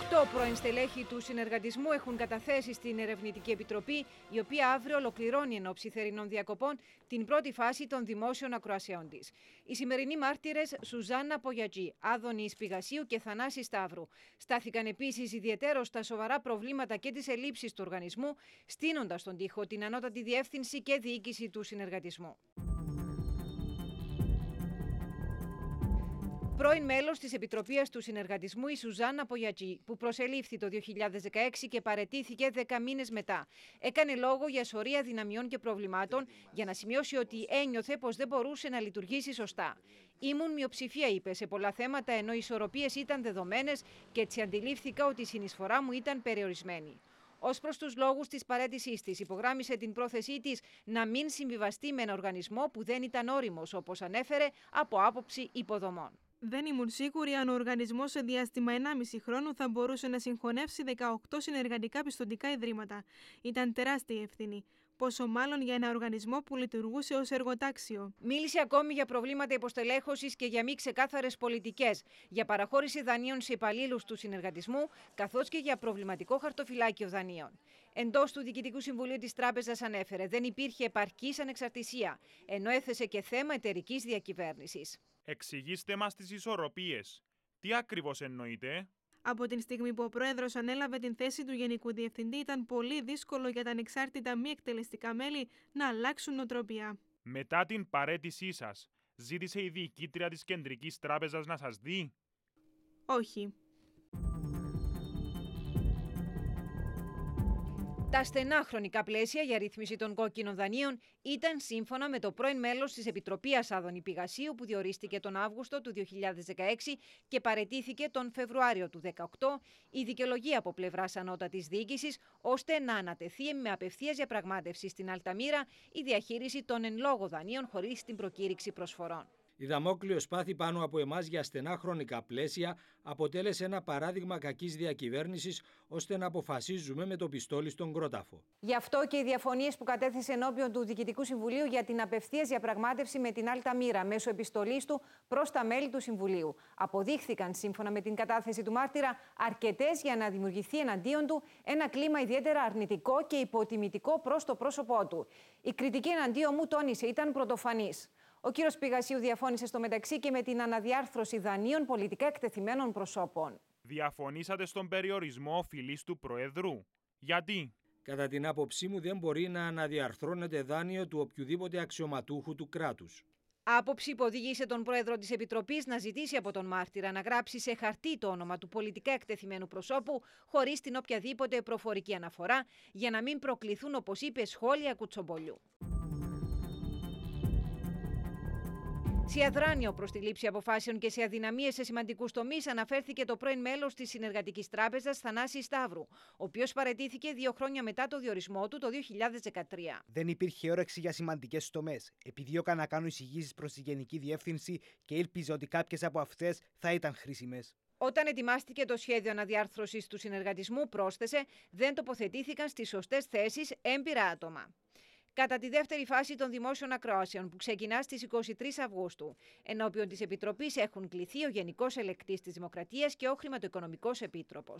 Οκτώ πρώην του συνεργατισμού έχουν καταθέσει στην Ερευνητική Επιτροπή, η οποία αύριο ολοκληρώνει εν ώψη θερινών διακοπών την πρώτη φάση των δημόσιων ακροασιών της. Οι σημερινοί μάρτυρες Σουζάννα Πογιατζή, Άδωνη Ισπηγασίου και Θανάση Σταύρου. Στάθηκαν επίσης ιδιαίτερω στα σοβαρά προβλήματα και τις ελλείψεις του οργανισμού, στείνοντας τον τοίχο την ανώτατη διεύθυνση και διοίκηση του συνεργατισμού. πρώην μέλος της Επιτροπής του Συνεργατισμού η Σουζάν Πογιατζή, που προσελήφθη το 2016 και παρετήθηκε 10 μήνες μετά. Έκανε λόγο για σωρία δυναμιών και προβλημάτων για να σημειώσει ότι ένιωθε πως δεν μπορούσε να λειτουργήσει σωστά. Ήμουν μειοψηφία, είπε, σε πολλά θέματα ενώ οι ισορροπίες ήταν δεδομένες και έτσι αντιλήφθηκα ότι η συνεισφορά μου ήταν περιορισμένη. Ως προς τους λόγους της παρέτησής της, υπογράμμισε την πρόθεσή της να μην συμβιβαστεί με ένα οργανισμό που δεν ήταν όριμος, όπως ανέφερε, από άποψη υποδομών. Δεν ήμουν σίγουρη αν ο οργανισμός σε διάστημα 1,5 χρόνου θα μπορούσε να συγχωνεύσει 18 συνεργατικά πιστοτικά ιδρύματα. Ήταν τεράστια ευθύνη. Πόσο μάλλον για ένα οργανισμό που λειτουργούσε ως εργοτάξιο. Μίλησε ακόμη για προβλήματα υποστελέχωσης και για μη ξεκάθαρες πολιτικές, για παραχώρηση δανείων σε υπαλλήλους του συνεργατισμού, καθώς και για προβληματικό χαρτοφυλάκιο δανείων. Εντός του Διοικητικού Συμβουλίου της Τράπεζας ανέφερε δεν υπήρχε επαρκής ανεξαρτησία, ενώ έθεσε και θέμα εταιρικής διακυβέρνησης. Εξηγήστε μας τις ισορροπίες. Τι ακριβώς εννοείτε? Από την στιγμή που ο πρόεδρος ανέλαβε την θέση του Γενικού Διευθυντή, ήταν πολύ δύσκολο για τα ανεξάρτητα μη εκτελεστικά μέλη να αλλάξουν νοοτροπία. Μετά την παρέτησή σας, ζήτησε η διοικήτρια της Κεντρικής Τράπεζας να σας δει. Όχι. Τα στενά χρονικά πλαίσια για ρύθμιση των κόκκινων δανείων ήταν σύμφωνα με το πρώην μέλος της Επιτροπής Άδων Υπηγασίου που διορίστηκε τον Αύγουστο του 2016 και παρετήθηκε τον Φεβρουάριο του 2018, η δικαιολογία από πλευράς ανώτατης διοίκησης ώστε να ανατεθεί με απευθείας διαπραγμάτευση στην Αλταμύρα η διαχείριση των εν λόγω δανείων χωρίς την προκήρυξη προσφορών. Η δαμόκλειο σπάθη πάνω από εμάς για στενά χρονικά πλαίσια αποτέλεσε ένα παράδειγμα κακής διακυβέρνησης ώστε να αποφασίζουμε με το πιστόλι στον κρόταφο. Γι' αυτό και οι διαφωνίες που κατέθεσε ενώπιον του Διοικητικού Συμβουλίου για την απευθείας διαπραγμάτευση με την μοίρα μέσω επιστολής του προς τα μέλη του Συμβουλίου. Αποδείχθηκαν, σύμφωνα με την κατάθεση του μάρτυρα, αρκετές για να δημιουργηθεί εναντίον του ένα κλίμα ιδιαίτερα αρνητικό και υποτιμητικό προς το πρόσωπό του. Η κριτική εναντίον μου, τόνισε, ήταν πρωτοφανής. Ο κύριος Πηγασίου διαφώνησε στο μεταξύ και με την αναδιάρθρωση δανείων πολιτικά εκτεθειμένων προσώπων. Διαφωνήσατε στον περιορισμό φιλή του Προεδρού. Γιατί? Κατά την άποψή μου, δεν μπορεί να αναδιαρθρώνεται δάνειο του οποιοδήποτε αξιωματούχου του κράτους. Άποψη που οδήγησε τον πρόεδρο της Επιτροπής να ζητήσει από τον μάρτυρα να γράψει σε χαρτί το όνομα του πολιτικά εκτεθειμένου προσώπου, χωρίς την οποιαδήποτε προφορική αναφορά, για να μην προκληθούν, όπως είπε, σχόλια κουτσομπολιού. Σε αδράνιο προς τη λήψη αποφάσεων και σε αδυναμίες σε σημαντικούς τομείς, αναφέρθηκε το πρώην μέλος της Συνεργατικής Τράπεζας Θανάση Σταύρου, ο οποίος παρετήθηκε δύο χρόνια μετά το διορισμό του το 2013. Δεν υπήρχε όρεξη για σημαντικές τομές. Επιδίωκα να κάνω εισηγήσεις προς τη Γενική Διεύθυνση και ήλπιζα ότι κάποιες από αυτές θα ήταν χρήσιμες. Όταν ετοιμάστηκε το σχέδιο αναδιάρθρωσης του συνεργατισμού, πρόσθεσε, δεν τοποθετήθηκαν στις σωστές θέσεις έμπειρα άτομα κατά τη δεύτερη φάση των δημόσιων ακροάσεων που ξεκινά στις 23 Αυγούστου. Ενώπιον της Επιτροπής έχουν κληθεί ο Γενικός Ελεκτής της Δημοκρατίας και ο Χρηματοοικονομικός Επίτροπος.